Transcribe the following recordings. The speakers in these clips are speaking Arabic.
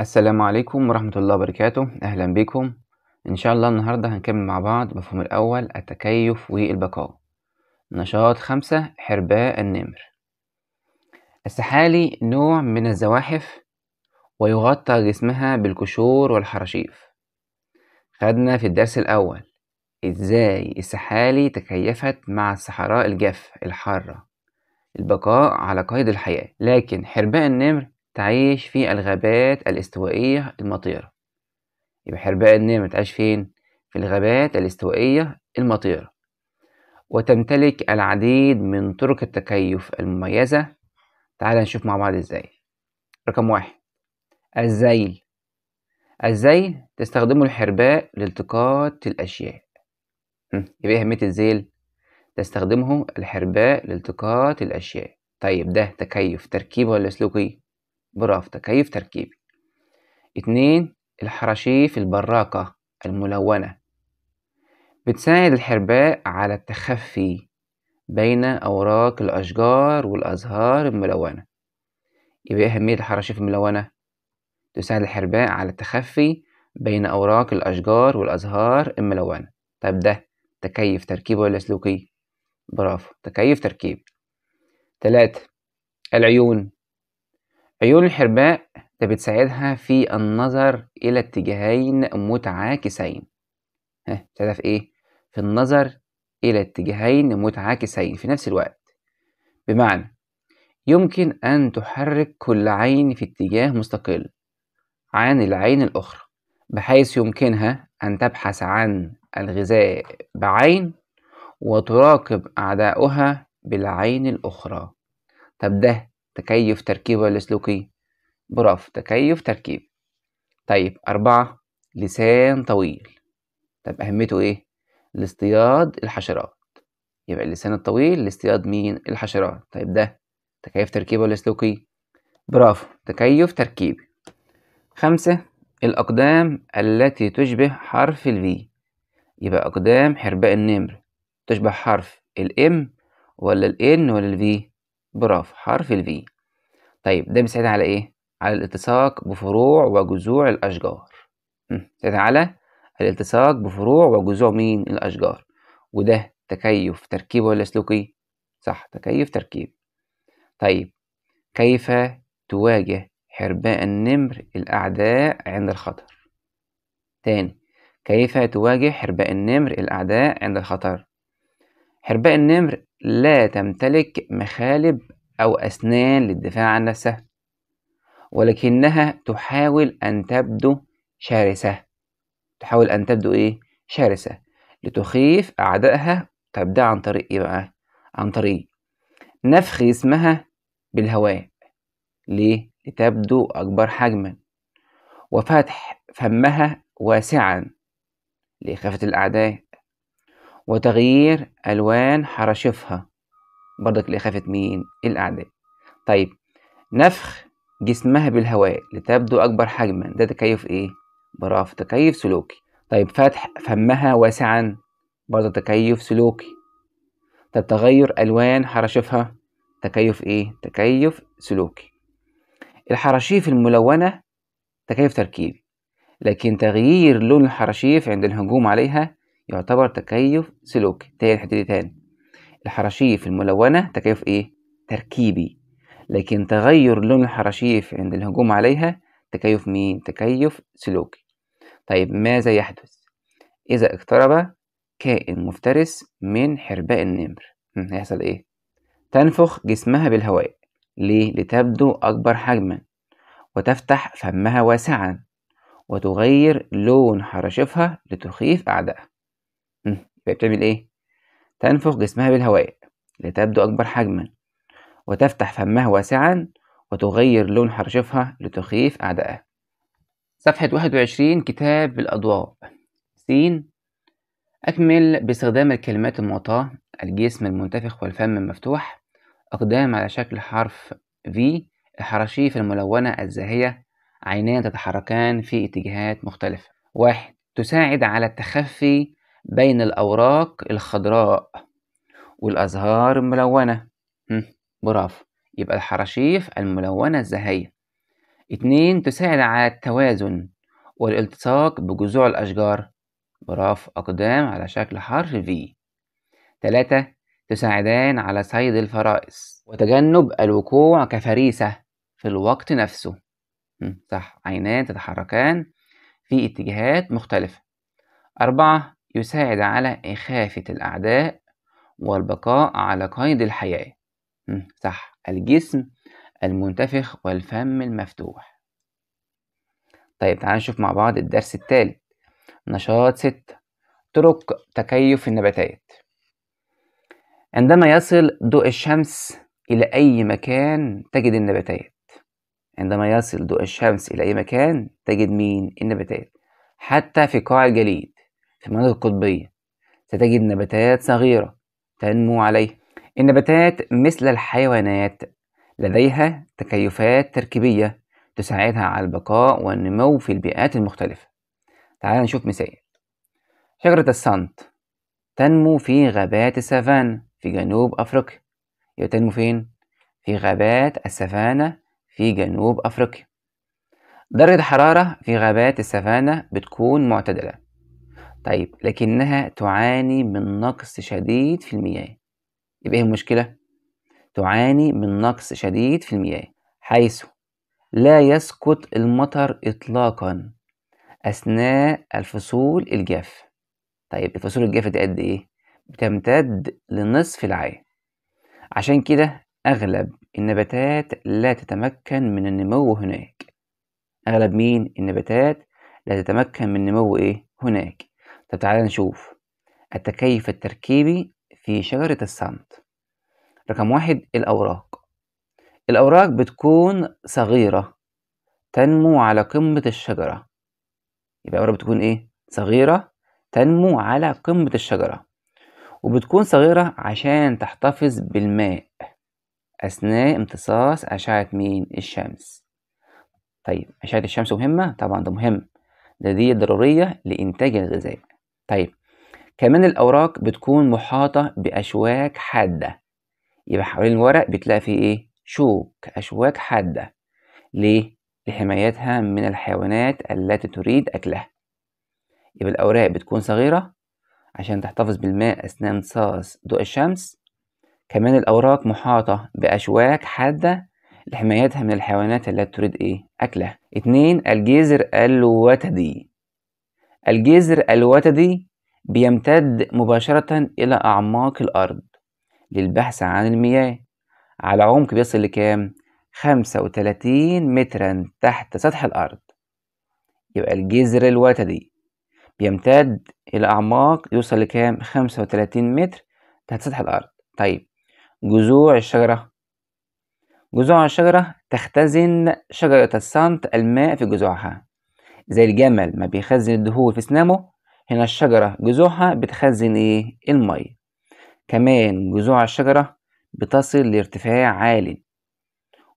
السلام عليكم ورحمة الله وبركاته أهلا بكم إن شاء الله النهاردة هنكمل مع بعض مفهوم الأول التكيف والبقاء نشاط خمسة حرباء النمر السحالي نوع من الزواحف ويغطى جسمها بالقشور والحراشيف خدنا في الدرس الأول إزاي السحالي تكيفت مع الصحراء الجاف الحارة البقاء على قيد الحياة لكن حرباء النمر تعيش في الغابات الاستوائية المطيرة يبقى حرباء النيل تعيش فين؟ في الغابات الاستوائية المطيرة وتمتلك العديد من طرق التكيف المميزة تعال نشوف مع بعض ازاي رقم واحد الزيل الزيل تستخدمه الحرباء لالتقاط الأشياء يبقى ايه أهمية الزيل؟ تستخدمه الحرباء لالتقاط الأشياء طيب ده تكيف تركيبه ولا سلوكي؟ برافو تكيف تركيبي اتنين الحراشيف البراقة الملونة بتساعد الحرباء على التخفي بين أوراق الأشجار والأزهار الملونة يبقى إيه أهمية الحراشيف الملونة تساعد الحرباء على التخفي بين أوراق الأشجار والأزهار الملونة طب ده تكيف تركيبي ولا سلوكي برافو تكيف تركيبي تلاتة العيون عيون الحرباء ده بتساعدها في النظر إلى اتجاهين متعاكسين ها بتساعدها في إيه؟ في النظر إلى اتجاهين متعاكسين في نفس الوقت بمعنى يمكن أن تحرك كل عين في اتجاه مستقل عن العين الأخرى بحيث يمكنها أن تبحث عن الغذاء بعين وتراقب أعداؤها بالعين الأخرى طب ده تكيف تركيبة السلوكي برافو تكيف تركيب طيب أربعة لسان طويل طب أهميته إيه؟ لاصطياد الحشرات يبقى اللسان الطويل لاصطياد مين؟ الحشرات طيب ده تكيف تركيبة السلوكي برافو تكيف تركيبي خمسة الأقدام التي تشبه حرف الفي يبقى أقدام حرباء النمر تشبه حرف الام ولا الان ولا الفي برافو حرف V طيب ده بيساعدنا على ايه على الالتصاق بفروع وجذوع الاشجار بيساعدنا على الالتصاق بفروع وجذوع مين الاشجار وده تكيف تركيبي ولا سلوكي صح تكيف تركيب طيب كيف تواجه حرباء النمر الأعداء عند الخطر تاني كيف تواجه حرباء النمر الأعداء عند الخطر حرباء النمر لا تمتلك مخالب أو أسنان للدفاع عن نفسها ولكنها تحاول أن تبدو شرسة تحاول أن تبدو إيه؟ شرسة لتخيف أعدائها طب ده عن طريق إيه بقى؟ عن طريق نفخ اسمها بالهواء ليه؟ لتبدو أكبر حجما وفتح فمها واسعا لإخافة الأعداء وتغيير ألوان حراشفها برضك لإخافة مين؟ الأعداء طيب نفخ جسمها بالهواء لتبدو أكبر حجما ده تكيف إيه؟ برافو تكيف سلوكي طيب فتح فمها واسعا برضه تكيف سلوكي طب تغير ألوان حراشفها تكيف إيه؟ تكيف سلوكي الحراشيف الملونة تكيف تركيبي لكن تغيير لون الحراشيف عند الهجوم عليها يعتبر تكيف سلوكي تاني الحته دي تاني الحرشيف الملونه تكيف ايه تركيبي لكن تغير لون الحرشيف عند الهجوم عليها تكيف مين تكيف سلوكي طيب ماذا يحدث اذا اقترب كائن مفترس من حرباء النمر هيحصل ايه تنفخ جسمها بالهواء ليه لتبدو اكبر حجما وتفتح فمها واسعا وتغير لون حرشفها لتخيف أعدائها بتعمل إيه؟ تنفخ جسمها بالهواء لتبدو أكبر حجما وتفتح فمها واسعا وتغير لون حرشفها لتخيف أعدائها صفحة 21 كتاب الأضواء سين أكمل باستخدام الكلمات المعطاة الجسم المنتفخ والفم المفتوح أقدام على شكل حرف V الحراشيف الملونة الزاهية عينان تتحركان في اتجاهات مختلفة واحد تساعد على التخفي بين الأوراق الخضراء والأزهار الملونة برافو يبقى الحرشيف الملونة الزهية اتنين تساعد على التوازن والالتصاق بجذوع الأشجار برافو أقدام على شكل حرف V تلاتة تساعدان على صيد الفرائس وتجنب الوقوع كفريسة في الوقت نفسه صح عينان تتحركان في اتجاهات مختلفة أربعة يساعد على إخافة الأعداء والبقاء على قيد الحياة صح الجسم المنتفخ والفم المفتوح طيب تعالوا نشوف مع بعض الدرس التالي نشاط ستة طرق تكيف النباتات عندما يصل ضوء الشمس إلى أي مكان تجد النباتات عندما يصل ضوء الشمس إلى أي مكان تجد مين النباتات حتى في قاع الجليد في المناطق القطبية ستجد نباتات صغيرة تنمو عليها النباتات مثل الحيوانات لديها تكيفات تركيبية تساعدها على البقاء والنمو في البيئات المختلفة تعال نشوف مثال شجرة السنت تنمو في غابات السافان في جنوب أفريقيا يبقى تنمو فين؟ في غابات السافانا في جنوب أفريقيا درجة الحرارة في غابات السافانا بتكون معتدلة طيب لكنها تعاني من نقص شديد في المياه يبقى ايه المشكلة؟ تعاني من نقص شديد في المياه حيث لا يسقط المطر إطلاقا أثناء الفصول الجافة طيب الفصول الجافة دي قد إيه؟ بتمتد لنصف العام عشان كده أغلب النباتات لا تتمكن من النمو هناك أغلب مين؟ النباتات لا تتمكن من النمو إيه؟ هناك طب تعالى نشوف التكيف التركيبي في شجرة السمت رقم واحد الأوراق الأوراق بتكون صغيرة تنمو على قمة الشجرة يبقى الأوراق بتكون إيه؟ صغيرة تنمو على قمة الشجرة وبتكون صغيرة عشان تحتفظ بالماء أثناء امتصاص أشعة مين؟ الشمس طيب أشعة الشمس مهمة؟ طبعا ده مهم ده دي ضرورية لإنتاج الغذاء طيب كمان الأوراق بتكون محاطة بأشواك حادة يبقى حوالين الورق بتلاقي فيه إيه؟ شوك أشواك حادة ليه؟ لحمايتها من الحيوانات التي تريد أكلها يبقى الأوراق بتكون صغيرة عشان تحتفظ بالماء أثناء امتصاص ضوء الشمس كمان الأوراق محاطة بأشواك حادة لحمايتها من الحيوانات التي تريد إيه؟ أكلها اتنين الجزر الوتدي الجذر الوتدي بيمتد مباشرة إلى أعماق الأرض للبحث عن المياه على عمق بيصل لكام؟ خمسة وتلاتين مترا تحت سطح الأرض يبقى الجذر الوتدي بيمتد إلى أعماق يوصل لكام؟ خمسة وتلاتين متر تحت سطح الأرض طيب جذوع الشجرة جذوع الشجرة تختزن شجرة السنت الماء في جذوعها زي الجمل ما بيخزن الدهون في سنامه هنا الشجرة جذوعها بتخزن إيه المية كمان جذوع الشجرة بتصل لارتفاع عالي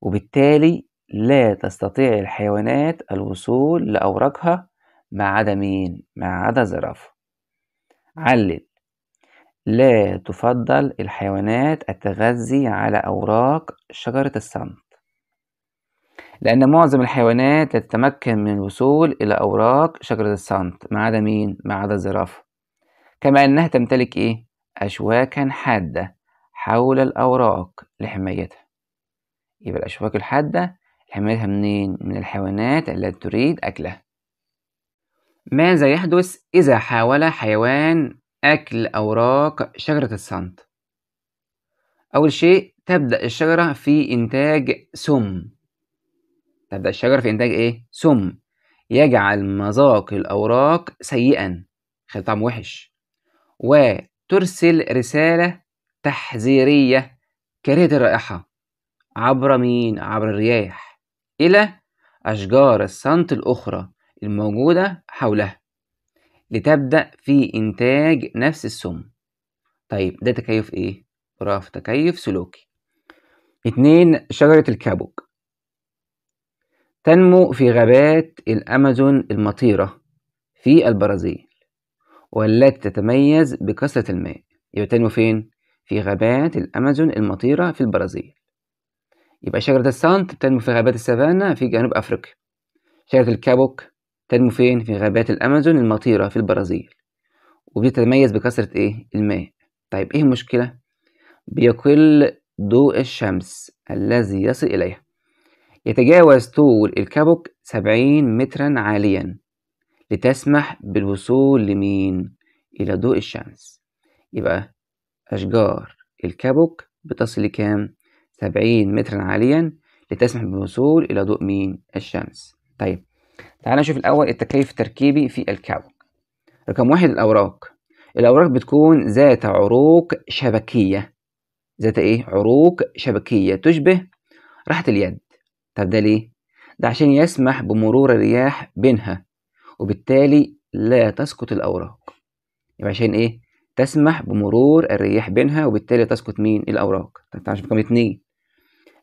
وبالتالي لا تستطيع الحيوانات الوصول لأوراقها ما عدا مين؟ ما عدا زرافة علل لا تفضل الحيوانات التغذي على أوراق شجرة الصمت لأن معظم الحيوانات تتمكن من الوصول إلى أوراق شجرة الصمت ما عدا مين؟ ما عدا الزرافة كما أنها تمتلك إيه؟ أشواكا حادة حول الأوراق لحمايتها يبقى الأشواك الحادة حمايتها منين؟ من الحيوانات التي تريد أكلها ماذا يحدث إذا حاول حيوان أكل أوراق شجرة الصمت؟ أول شيء تبدأ الشجرة في إنتاج سم تبدأ الشجرة في إنتاج إيه؟ سم يجعل مذاق الأوراق سيئا خلي طعمه وحش وترسل رسالة تحذيرية كريهة الرائحة عبر مين؟ عبر الرياح إلى أشجار السنت الأخرى الموجودة حولها لتبدأ في إنتاج نفس السم طيب ده تكيف إيه؟ رف تكيف سلوكي اتنين شجرة الكابوك تنمو في غابات الأمازون المطيرة في البرازيل والتي تتميز بكثرة الماء يبقى تنمو فين؟ في غابات الأمازون المطيرة في البرازيل يبقى شجرة السانت تنمو في غابات السافانا في جنوب أفريقيا شجرة الكابوك تنمو فين؟ في غابات الأمازون المطيرة في البرازيل وبتتميز بكثرة إيه؟ الماء طيب إيه المشكلة؟ بيقل ضوء الشمس الذي يصل إليها يتجاوز طول الكابوك سبعين مترا عاليا لتسمح بالوصول لمين؟ إلى ضوء الشمس يبقى أشجار الكابوك بتصل لكام؟ سبعين مترا عاليا لتسمح بالوصول إلى ضوء مين؟ الشمس طيب تعالى نشوف الأول التكيف التركيبي في الكابوك رقم واحد الأوراق الأوراق بتكون ذات عروق شبكية ذات إيه؟ عروق شبكية تشبه راحة اليد طب ده ليه؟ ده عشان يسمح بمرور الرياح بينها وبالتالي لا تسقط الأوراق يبقى عشان إيه؟ تسمح بمرور الرياح بينها وبالتالي تسقط مين؟ الأوراق طب عشان رقم اتنين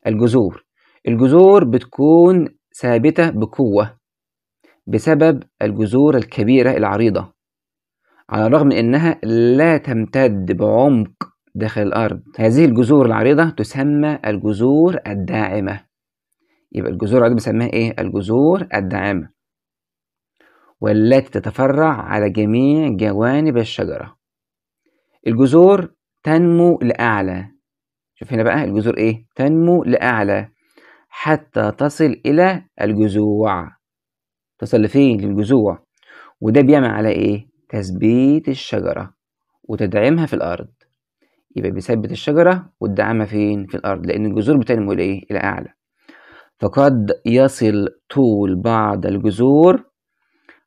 الجذور الجذور بتكون ثابتة بقوة بسبب الجذور الكبيرة العريضة على الرغم من أنها لا تمتد بعمق داخل الأرض هذه الجذور العريضة تسمى الجذور الداعمة يبقى الجذور دي بنسميها ايه الجذور الداعمة والتي تتفرع على جميع جوانب الشجرة الجذور تنمو لأعلى شوف هنا بقى الجذور ايه تنمو لأعلى حتى تصل إلى الجذوع تصل لفين للجذوع وده بيعمل على ايه تثبيت الشجرة وتدعمها في الأرض يبقى بيثبت الشجرة والدعامة فين في الأرض لأن الجذور بتنمو لإيه إلى أعلى فقد يصل طول بعض الجذور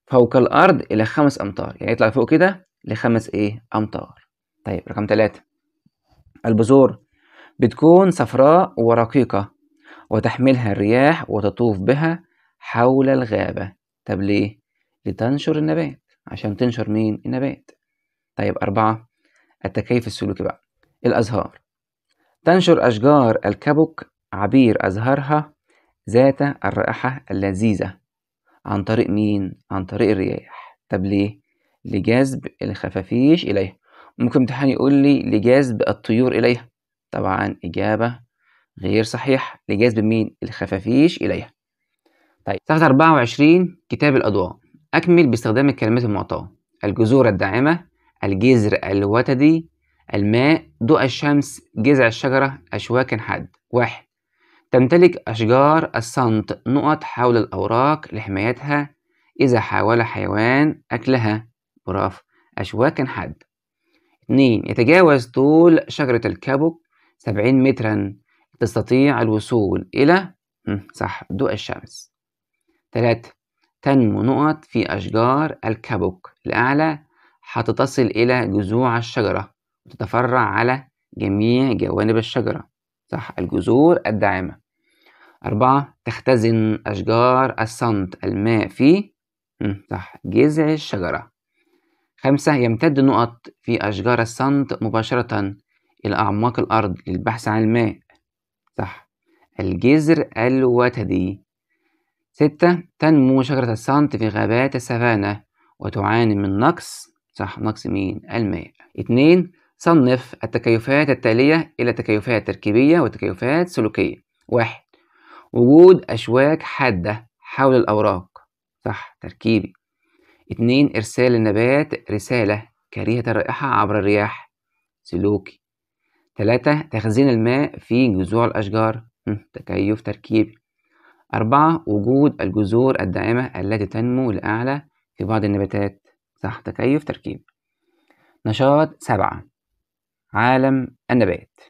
فوق الأرض إلى خمس أمتار يعني يطلع فوق كده لخمس إيه أمتار طيب رقم ثلاثة البذور بتكون صفراء ورقيقة وتحملها الرياح وتطوف بها حول الغابة طب ليه؟ لتنشر النبات عشان تنشر مين؟ النبات طيب أربعة التكيف السلوكي بقى الأزهار تنشر أشجار الكبك عبير أزهارها ذات الرائحة اللذيذة عن طريق مين؟ عن طريق الرياح طب ليه؟ لجذب الخفافيش إليها ممكن امتحان يقول لي لجذب الطيور إليها طبعا إجابة غير صحيحة لجذب مين؟ الخفافيش إليها طيب صفحة 24 كتاب الأضواء أكمل باستخدام الكلمات المعطاة الجذور الداعمة الجذر الوتدي الماء ضوء الشمس جذع الشجرة أشواك حاد واحد تمتلك أشجار السنت نقط حول الأوراق لحمايتها إذا حاول حيوان أكلها براف أشواك حاد اتنين يتجاوز طول شجرة الكابوك سبعين مترا تستطيع الوصول إلى صح ضوء الشمس تلاتة تنمو نقط في أشجار الكابوك الأعلى حتتصل إلى جذوع الشجرة وتتفرع على جميع جوانب الشجرة صح الجذور الداعمة أربعة تختزن أشجار الصند الماء في صح جذع الشجرة خمسة يمتد نقط في أشجار الصند مباشرة إلى أعماق الأرض للبحث عن الماء صح الجذر الوتدي ستة تنمو شجرة الصنت في غابات السافانا وتعاني من نقص صح نقص مين الماء اتنين صنف التكيفات التالية إلى تكيفات تركيبية وتكيفات سلوكية واحد وجود أشواك حادة حول الأوراق صح تركيبي اتنين إرسال النبات رسالة كريهة الرائحة عبر الرياح سلوكي تلاتة تخزين الماء في جذوع الأشجار تكيف تركيبي أربعة وجود الجذور الداعمة التي تنمو لأعلى في بعض النباتات صح تكيف تركيبي نشاط سبعة عالم النبات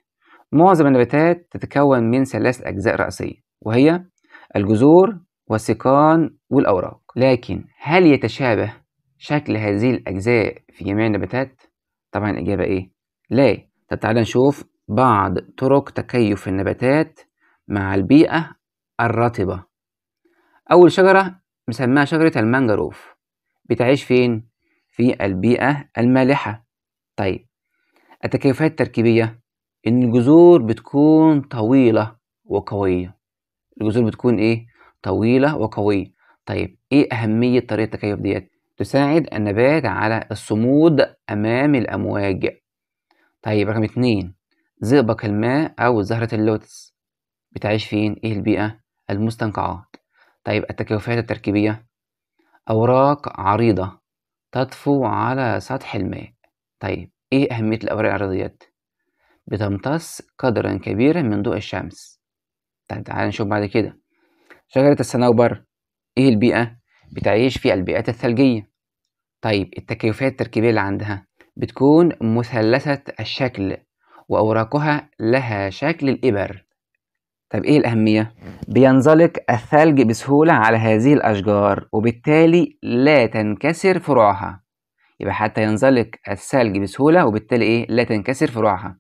معظم النباتات تتكون من ثلاث أجزاء رئيسية وهي الجذور والسيقان والأوراق لكن هل يتشابه شكل هذه الأجزاء في جميع النباتات؟ طبعا الإجابة إيه؟ لا طب تعالى نشوف بعض طرق تكيف النباتات مع البيئة الرطبة أول شجرة مسماها شجرة المانجروف بتعيش فين؟ في البيئة المالحة طيب التكيفات التركيبية إن الجذور بتكون طويلة وقوية الجذور بتكون إيه؟ طويلة وقوية طيب إيه أهمية طريقة التكيف ديت؟ تساعد النبات على الصمود أمام الأمواج طيب رقم اتنين زئبق الماء أو زهرة اللوتس بتعيش فين؟ إيه البيئة؟ المستنقعات طيب التكيفات التركيبية أوراق عريضة تطفو على سطح الماء طيب إيه أهمية الأوراق الأرضية بتمتص قدرا كبيرا من ضوء الشمس طيب تعال نشوف بعد كده شجرة الصنوبر إيه البيئة؟ بتعيش في البيئات الثلجية طيب التكيفات التركيبية اللي عندها بتكون مثلثة الشكل وأوراقها لها شكل الإبر طب إيه الأهمية؟ بينزلق الثلج بسهولة على هذه الأشجار وبالتالي لا تنكسر فروعها يبقى حتى ينزلق الثلج بسهولة وبالتالي إيه لا تنكسر فروعها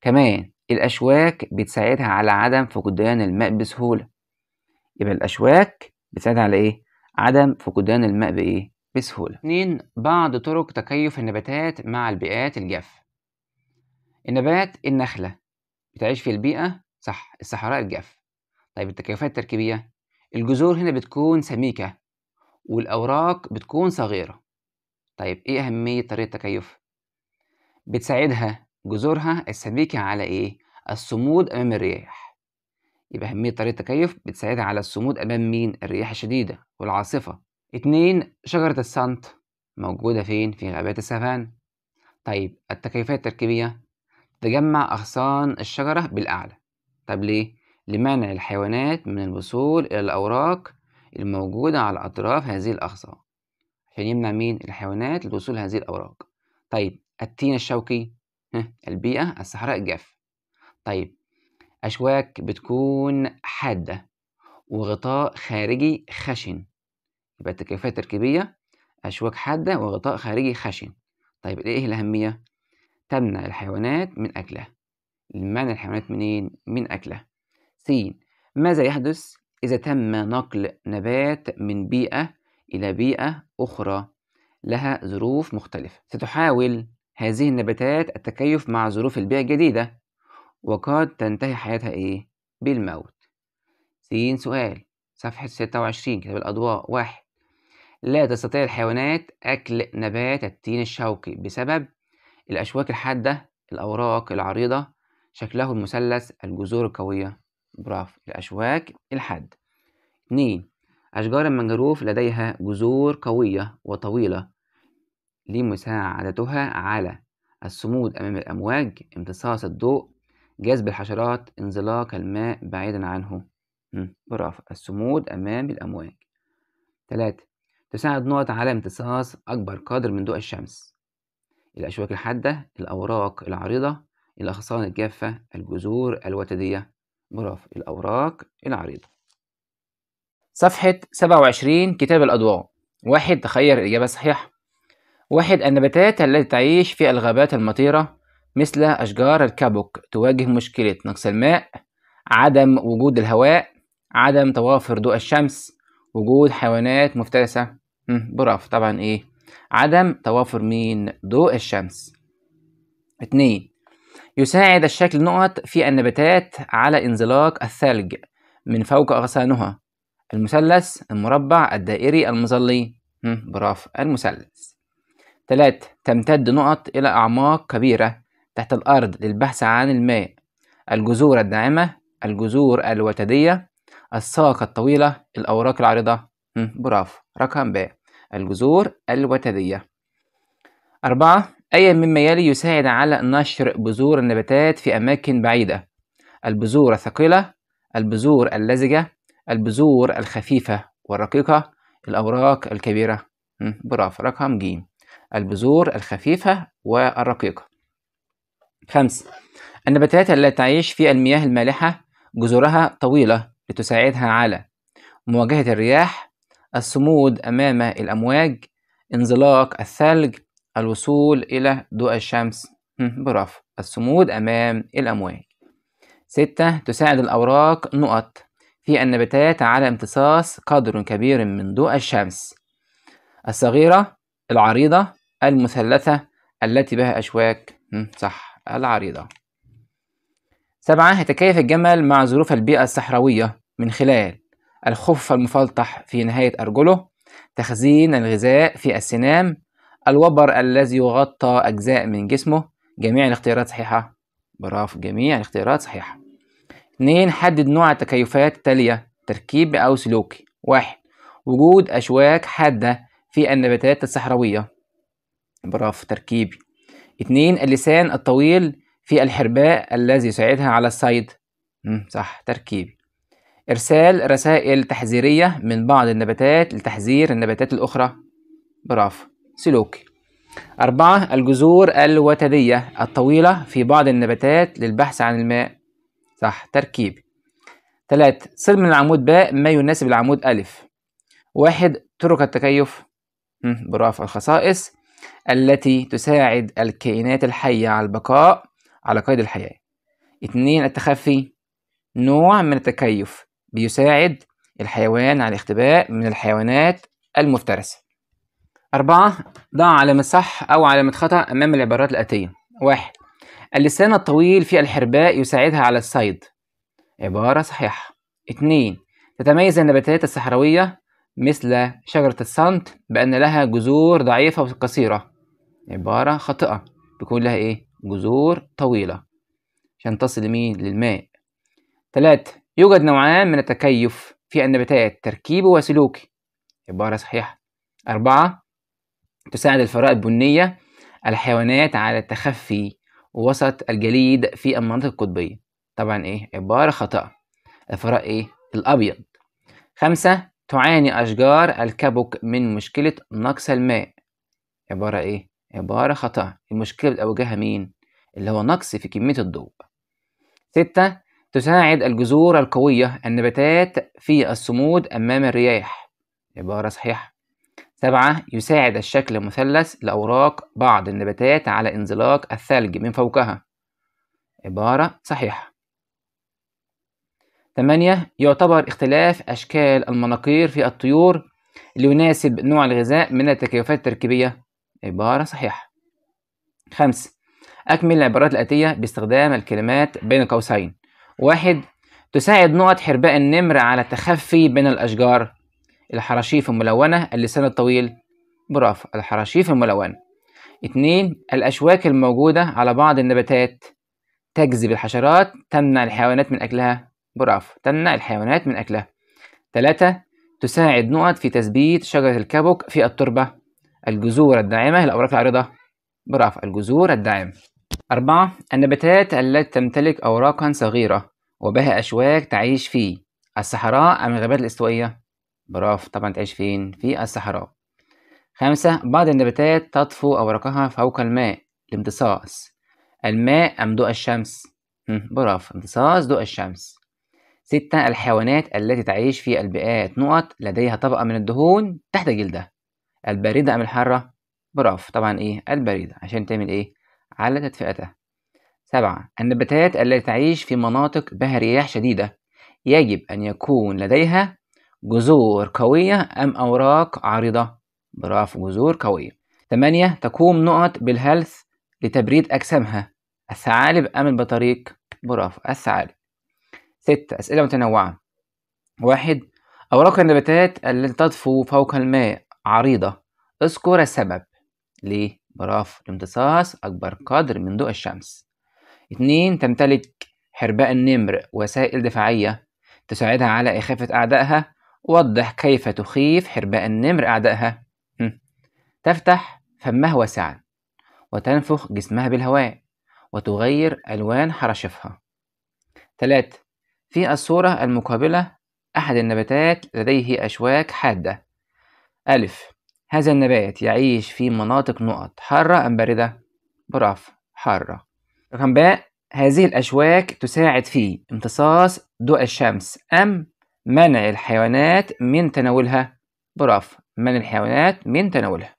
كمان الأشواك بتساعدها على عدم فقدان الماء بسهولة يبقى الأشواك بتساعدها على إيه عدم فقدان الماء بإيه بسهولة اتنين بعض طرق تكيف النباتات مع البيئات الجافة النبات النخلة بتعيش في البيئة صح الصحراء الجافة طيب التكيفات التركيبية الجذور هنا بتكون سميكة والأوراق بتكون صغيرة طيب إيه أهمية طريقة التكيف؟ بتساعدها جذورها السميكة على إيه؟ الصمود أمام الرياح يبقى أهمية طريقة التكيف بتساعدها على الصمود أمام مين؟ الرياح الشديدة والعاصفة اتنين شجرة السنت موجودة فين؟ في غابات السافان طيب التكيفات التركيبية تجمع أغصان الشجرة بالأعلى طب ليه؟ لمنع الحيوانات من الوصول إلى الأوراق الموجودة على أطراف هذه الأغصان عشان يمنع مين الحيوانات لوصول هذه الأوراق طيب التين الشوكي البيئة الصحراء الجاف طيب أشواك بتكون حادة وغطاء خارجي خشن يبقى التكيفات التركيبية أشواك حادة وغطاء خارجي خشن طيب إيه الأهمية؟ تمنع الحيوانات من أكلها منع الحيوانات منين؟ من أكلها س ماذا يحدث إذا تم نقل نبات من بيئة إلى بيئة أخرى لها ظروف مختلفة ستحاول هذه النباتات التكيف مع ظروف البيئة الجديدة وقد تنتهي حياتها إيه؟ بالموت سين سؤال صفحة 26 كتاب الأضواء واحد لا تستطيع الحيوانات أكل نبات التين الشوكي بسبب الأشواك الحادة الأوراق العريضة شكله المثلث الجذور القوية برافو الأشواك الحادة اتنين أشجار المنجروف لديها جذور قوية وطويلة لمساعدتها على الصمود أمام الأمواج امتصاص الضوء جذب الحشرات انزلاق الماء بعيدا عنه برافو الصمود أمام الأمواج ثلاثة تساعد نقط على امتصاص أكبر قدر من ضوء الشمس الأشواك الحادة الأوراق العريضة الأغصان الجافة الجذور الوتدية برافو الأوراق العريضة صفحة 27 كتاب الأضواء واحد تخير الإجابة الصحيحة واحد النباتات التي تعيش في الغابات المطيرة مثل أشجار الكابوك تواجه مشكلة نقص الماء عدم وجود الهواء عدم توافر ضوء الشمس وجود حيوانات مفترسة برافو طبعا إيه عدم توافر مين ضوء الشمس اتنين يساعد الشكل نقط في النباتات على انزلاق الثلج من فوق أغصانها المثلث المربع الدائري المظلي برافو المثلث 3 تمتد نقط إلى أعماق كبيرة تحت الأرض للبحث عن الماء الجذور الداعمة الجذور الوتدية الساق الطويلة الأوراق العريضة برافو رقم ب الجذور الوتدية أربعة أي مما يلي يساعد على نشر بذور النباتات في أماكن بعيدة البذور الثقيلة البذور اللزجة البذور الخفيفة والرقيقة الأوراق الكبيرة برافو رقم ج البذور الخفيفة والرقيقة خمس النباتات التي تعيش في المياه المالحة جذورها طويلة لتساعدها على مواجهة الرياح الصمود أمام الأمواج انزلاق الثلج الوصول إلى ضوء الشمس برافو الصمود أمام الأمواج ستة تساعد الأوراق نقط في النباتات على امتصاص قدر كبير من ضوء الشمس الصغيرة العريضة المثلثة التي بها أشواك صح العريضة سبعة يتكيف الجمل مع ظروف البيئة الصحراوية من خلال الخف المفلطح في نهاية أرجله تخزين الغذاء في السنام الوبر الذي يغطى أجزاء من جسمه جميع الاختيارات صحيحة برافو جميع الاختيارات صحيحة اتنين حدد نوع التكيفات التالية تركيب أو سلوكي واحد وجود أشواك حادة في النباتات الصحراوية برافو تركيبي اتنين اللسان الطويل في الحرباء الذي يساعدها على الصيد صح تركيبي إرسال رسائل تحذيرية من بعض النباتات لتحذير النباتات الأخرى برافو سلوكي أربعة الجذور الوتدية الطويلة في بعض النباتات للبحث عن الماء صح تركيبي 3 صل من العمود باء ما يناسب العمود ألف واحد طرق التكيف برافو الخصائص التي تساعد الكائنات الحية على البقاء على قيد الحياة اتنين التخفي نوع من التكيف بيساعد الحيوان على الاختباء من الحيوانات المفترسة أربعة ضع علامة صح أو علامة خطأ أمام العبارات الآتية واحد اللسان الطويل في الحرباء يساعدها على الصيد عبارة صحيحة 2 تتميز النباتات الصحراوية مثل شجرة السنت بأن لها جذور ضعيفة وقصيرة عبارة خاطئة بيكون لها إيه؟ جذور طويلة عشان تصل مين للماء 3 يوجد نوعان من التكيف في النباتات تركيبي وسلوكي عبارة صحيحة أربعة تساعد الفراء البنية الحيوانات على التخفي وسط الجليد في المناطق القطبية طبعا إيه عبارة خاطئة الفراء إيه الأبيض خمسة تعاني أشجار الكبك من مشكلة نقص الماء عبارة إيه عبارة خاطئة المشكلة بتواجهها مين اللي هو نقص في كمية الضوء ستة تساعد الجذور القوية النباتات في الصمود أمام الرياح عبارة صحيحة سبعة يساعد الشكل المثلث لأوراق بعض النباتات على انزلاق الثلج من فوقها عبارة صحيحة ثمانية يعتبر اختلاف أشكال المناقير في الطيور ليناسب نوع الغذاء من التكيفات التركيبية عبارة صحيحة خمس أكمل العبارات الآتية باستخدام الكلمات بين قوسين واحد تساعد نقط حرباء النمر على التخفي بين الأشجار الحراشيف الملونة اللسان الطويل برافو الحراشيف الملونة اتنين الأشواك الموجودة على بعض النباتات تجذب الحشرات تمنع الحيوانات من أكلها برافو تمنع الحيوانات من أكلها تلاتة تساعد نقط في تثبيت شجرة الكابوك في التربة الجذور الداعمة الأوراق العريضة برافو الجذور الداعمة أربعة النباتات التي تمتلك أوراقا صغيرة وبها أشواك تعيش في الصحراء أم الغابات الاستوائية برافو طبعا تعيش فين في الصحراء خمسة بعض النباتات تطفو أوراقها فوق الماء لامتصاص الماء أم ضوء الشمس برافو امتصاص ضوء الشمس ستة الحيوانات التي تعيش في البيئات نقط لديها طبقة من الدهون تحت جلدها الباردة أم الحارة برافو طبعا إيه الباردة عشان تعمل إيه على تدفئتها سبعة النباتات التي تعيش في مناطق بها رياح شديدة يجب أن يكون لديها جذور قوية أم أوراق عريضة برافو جذور قوية ثمانية تقوم نقط بالهلث لتبريد أجسامها الثعالب أم البطاريق برافو الثعالب ستة أسئلة متنوعة واحد أوراق النباتات التي تطفو فوق الماء عريضة اذكر السبب ليه برافو لامتصاص أكبر قدر من ضوء الشمس اتنين تمتلك حرباء النمر وسائل دفاعية تساعدها على إخافة أعدائها وضح كيف تخيف حرباء النمر أعدائها تفتح فمها واسعا وتنفخ جسمها بالهواء وتغير ألوان حرشفها ثلاثة في الصورة المقابلة أحد النباتات لديه أشواك حادة ألف هذا النبات يعيش في مناطق نقط حارة أم باردة؟ برافو حارة رقم باء هذه الأشواك تساعد في امتصاص ضوء الشمس أم منع الحيوانات من تناولها برافو منع الحيوانات من تناولها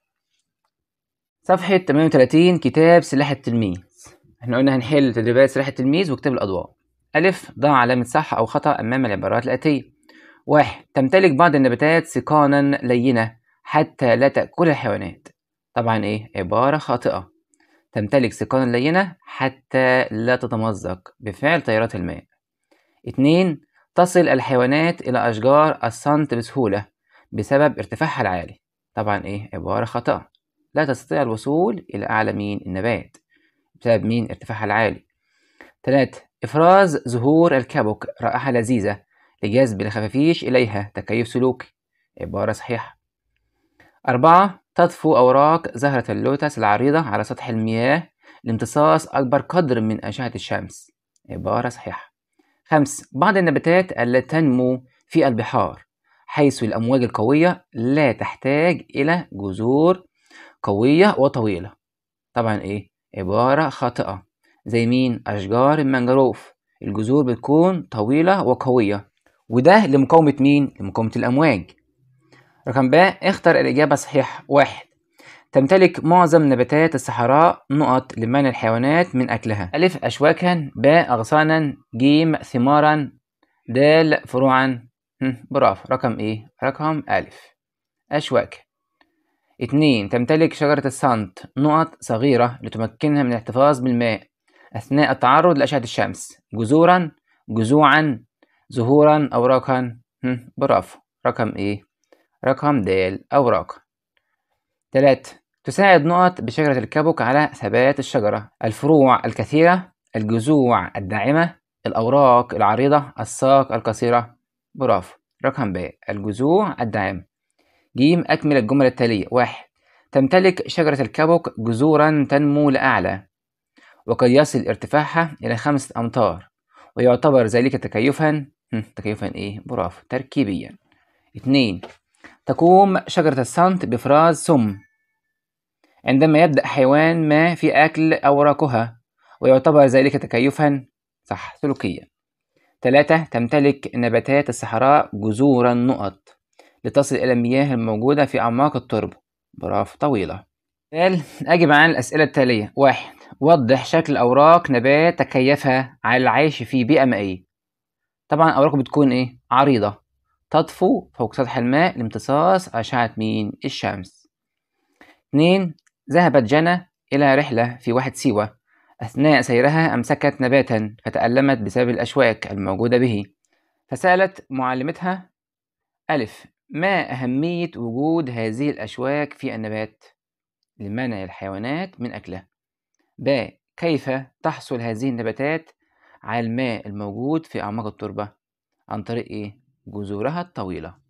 صفحة 38 كتاب سلاح التلميذ احنا قلنا هنحل تدريبات سلاح التلميذ وكتاب الأضواء ألف ضع علامة صح أو خطأ أمام العبارات الآتية واحد تمتلك بعض النباتات سقانا لينة حتى لا تأكل الحيوانات طبعا إيه عبارة خاطئة تمتلك سقانا لينة حتى لا تتمزق بفعل تيارات الماء اتنين تصل الحيوانات إلى أشجار السنت بسهولة بسبب ارتفاعها العالي طبعا إيه عبارة خطأ لا تستطيع الوصول إلى أعلى مين النبات بسبب مين ارتفاعها العالي ثلاثة إفراز زهور الكابوك رائحة لذيذة لجذب الخفافيش إليها تكيف سلوكي عبارة صحيحة أربعة تطفو أوراق زهرة اللوتس العريضة على سطح المياه لامتصاص أكبر قدر من أشعة الشمس عبارة صحيحة خمس بعض النباتات التي تنمو في البحار حيث الأمواج القوية لا تحتاج إلى جذور قوية وطويلة طبعا إيه عبارة خاطئة زي مين أشجار المنجروف الجذور بتكون طويلة وقوية وده لمقاومة مين لمقاومة الأمواج رقم ب اختر الإجابة الصحيحة واحد تمتلك معظم نباتات الصحراء نقط لمنع الحيوانات من أكلها ألف أشواكا باء أغصانا جيم ثمارا دال فروعا برافو رقم إيه؟ رقم ألف أشواك اتنين تمتلك شجرة الصنت نقط صغيرة لتمكنها من الاحتفاظ بالماء أثناء التعرض لأشعة الشمس جذورا جذوعا زهورا أوراقا برافو رقم إيه؟ رقم د أوراق تلاتة تساعد نقط بشجرة الكابوك على ثبات الشجرة الفروع الكثيرة الجذوع الداعمة الأوراق العريضة الساق القصيرة برافو رقم ب الجذوع الداعمة جيم أكمل الجمل التالية واحد تمتلك شجرة الكابوك جذورا تنمو لأعلى وقد يصل ارتفاعها إلى خمسة أمتار ويعتبر ذلك تكيفا تكيفا إيه برافو تركيبيا اتنين تقوم شجرة السنت بإفراز سم عندما يبدأ حيوان ما في أكل أوراقها ويعتبر ذلك تكيفا صح سلوكيا ثلاثة تمتلك نباتات الصحراء جذور النقط لتصل إلى المياه الموجودة في أعماق التربة براف طويلة قال أجب عن الأسئلة التالية واحد وضح شكل أوراق نبات تكيفها على العيش في بيئة مائية طبعا أوراقه بتكون إيه؟ عريضة تطفو فوق سطح الماء لامتصاص أشعة مين؟ الشمس اتنين ذهبت جانا إلى رحلة في واحد سيوة أثناء سيرها أمسكت نباتا فتألمت بسبب الأشواك الموجودة به فسألت معلمتها ألف ما أهمية وجود هذه الأشواك في النبات لمنع الحيوانات من أكله ب كيف تحصل هذه النباتات على الماء الموجود في أعماق التربة عن طريق إيه؟ جذورها الطويلة